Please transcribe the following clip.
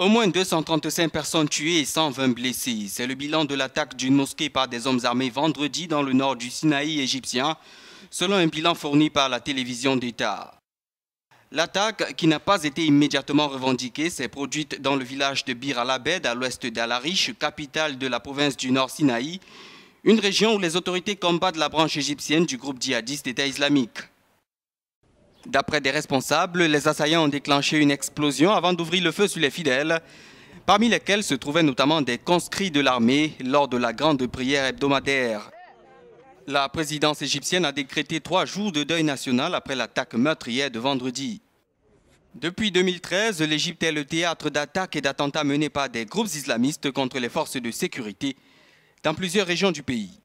Au moins 235 personnes tuées et 120 blessées. C'est le bilan de l'attaque d'une mosquée par des hommes armés vendredi dans le nord du Sinaï égyptien, selon un bilan fourni par la télévision d'État. L'attaque, qui n'a pas été immédiatement revendiquée, s'est produite dans le village de Bir al-Abed, à l'ouest d'Al-Arish, capitale de la province du Nord Sinaï, une région où les autorités combattent la branche égyptienne du groupe djihadiste État islamique. D'après des responsables, les assaillants ont déclenché une explosion avant d'ouvrir le feu sur les fidèles, parmi lesquels se trouvaient notamment des conscrits de l'armée lors de la grande prière hebdomadaire. La présidence égyptienne a décrété trois jours de deuil national après l'attaque meurtrière de vendredi. Depuis 2013, l'Égypte est le théâtre d'attaques et d'attentats menés par des groupes islamistes contre les forces de sécurité dans plusieurs régions du pays.